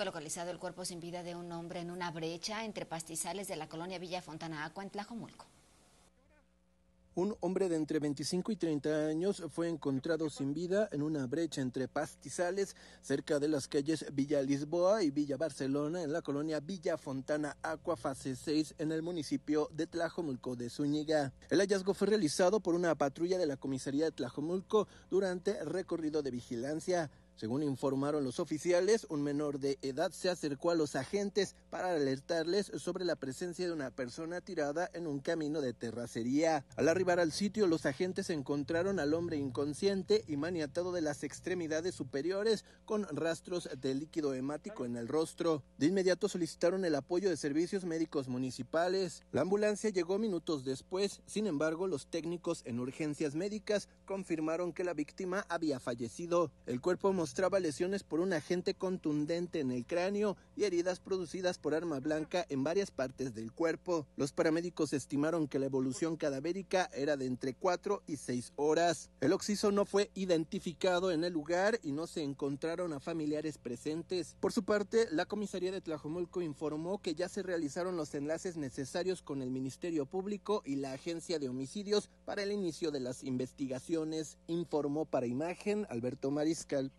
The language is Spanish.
Fue localizado el cuerpo sin vida de un hombre en una brecha entre pastizales de la colonia Villa Fontana Acua en Tlajomulco. Un hombre de entre 25 y 30 años fue encontrado sin vida en una brecha entre pastizales cerca de las calles Villa Lisboa y Villa Barcelona en la colonia Villa Fontana Aqua Fase 6 en el municipio de Tlajomulco de Zúñiga. El hallazgo fue realizado por una patrulla de la comisaría de Tlajomulco durante recorrido de vigilancia. Según informaron los oficiales, un menor de edad se acercó a los agentes para alertarles sobre la presencia de una persona tirada en un camino de terracería. Al arribar al sitio, los agentes encontraron al hombre inconsciente y maniatado de las extremidades superiores con rastros de líquido hemático en el rostro. De inmediato solicitaron el apoyo de servicios médicos municipales. La ambulancia llegó minutos después, sin embargo, los técnicos en urgencias médicas confirmaron que la víctima había fallecido. El cuerpo mostraba lesiones por un agente contundente en el cráneo y heridas producidas por arma blanca en varias partes del cuerpo. Los paramédicos estimaron que la evolución cadavérica era de entre cuatro y seis horas. El occiso no fue identificado en el lugar y no se encontraron a familiares presentes. Por su parte, la comisaría de Tlajomulco informó que ya se realizaron los enlaces necesarios con el Ministerio Público y la Agencia de Homicidios para el inicio de las investigaciones, informó para imagen Alberto Mariscal.